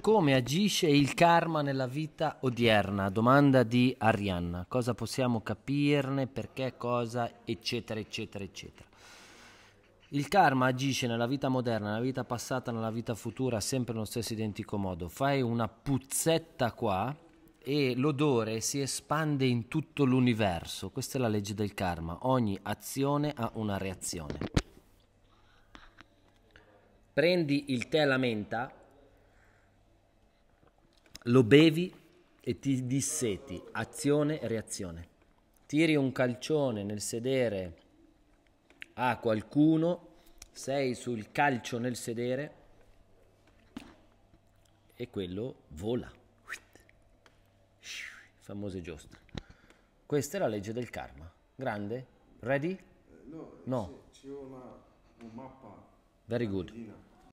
Come agisce il karma nella vita odierna? Domanda di Arianna. Cosa possiamo capirne, perché, cosa, eccetera, eccetera, eccetera. Il karma agisce nella vita moderna, nella vita passata, nella vita futura, sempre nello stesso identico modo. Fai una puzzetta qua e l'odore si espande in tutto l'universo. Questa è la legge del karma. Ogni azione ha una reazione. Prendi il tè alla menta lo bevi e ti disseti, azione e reazione. Tiri un calcione nel sedere a qualcuno, sei sul calcio nel sedere e quello vola. Famose giostre. Questa è la legge del karma. Grande? Ready? Eh, no. no. C'è una, una mappa. Very good.